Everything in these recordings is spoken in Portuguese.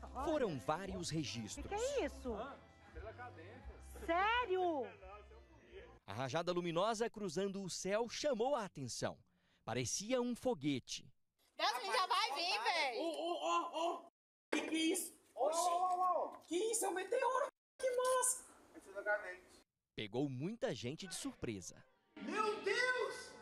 Nossa, olha. Foram vários registros. O que, que é isso? Ah, Sério? A rajada luminosa cruzando o céu chamou a atenção. Parecia um foguete. Deus, ele já vai vir, velho. Oh, oh, oh, oh. Que é isso? Oxi. Oh, oh, oh. Que isso? É um meteoro. Que massa. Pegou muita gente de surpresa. Meu Deus!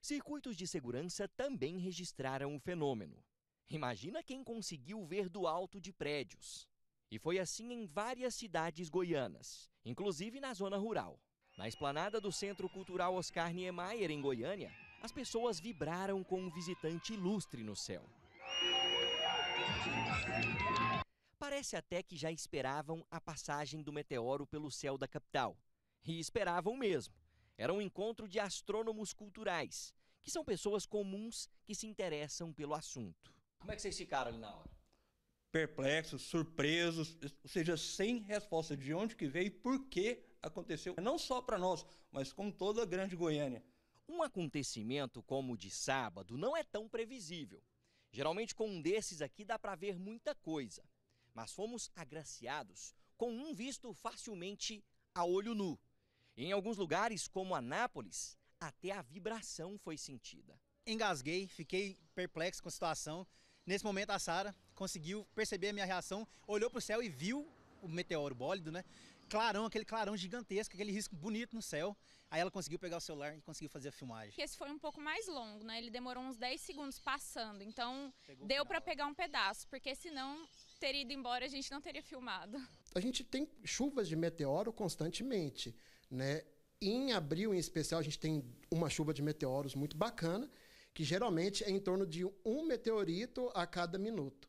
Circuitos de segurança também registraram o fenômeno. Imagina quem conseguiu ver do alto de prédios. E foi assim em várias cidades goianas, inclusive na zona rural. Na esplanada do Centro Cultural Oscar Niemeyer, em Goiânia, as pessoas vibraram com um visitante ilustre no céu. Parece até que já esperavam a passagem do meteoro pelo céu da capital. E esperavam mesmo. Era um encontro de astrônomos culturais, que são pessoas comuns que se interessam pelo assunto. Como é que vocês ficaram ali na hora? Perplexos, surpresos, ou seja, sem resposta de onde que veio e por que aconteceu. Não só para nós, mas com toda a grande Goiânia. Um acontecimento como o de sábado não é tão previsível. Geralmente com um desses aqui dá para ver muita coisa, mas fomos agraciados com um visto facilmente a olho nu. Em alguns lugares, como Anápolis, até a vibração foi sentida. Engasguei, fiquei perplexo com a situação. Nesse momento a Sara conseguiu perceber a minha reação, olhou para o céu e viu o meteoro bólido, né? Clarão, aquele clarão gigantesco, aquele risco bonito no céu. Aí ela conseguiu pegar o celular e conseguiu fazer a filmagem. Esse foi um pouco mais longo, né? Ele demorou uns 10 segundos passando, então Pegou deu para pegar um pedaço, porque senão ter ido embora, a gente não teria filmado. A gente tem chuvas de meteoro constantemente, né? Em abril, em especial, a gente tem uma chuva de meteoros muito bacana que geralmente é em torno de um meteorito a cada minuto.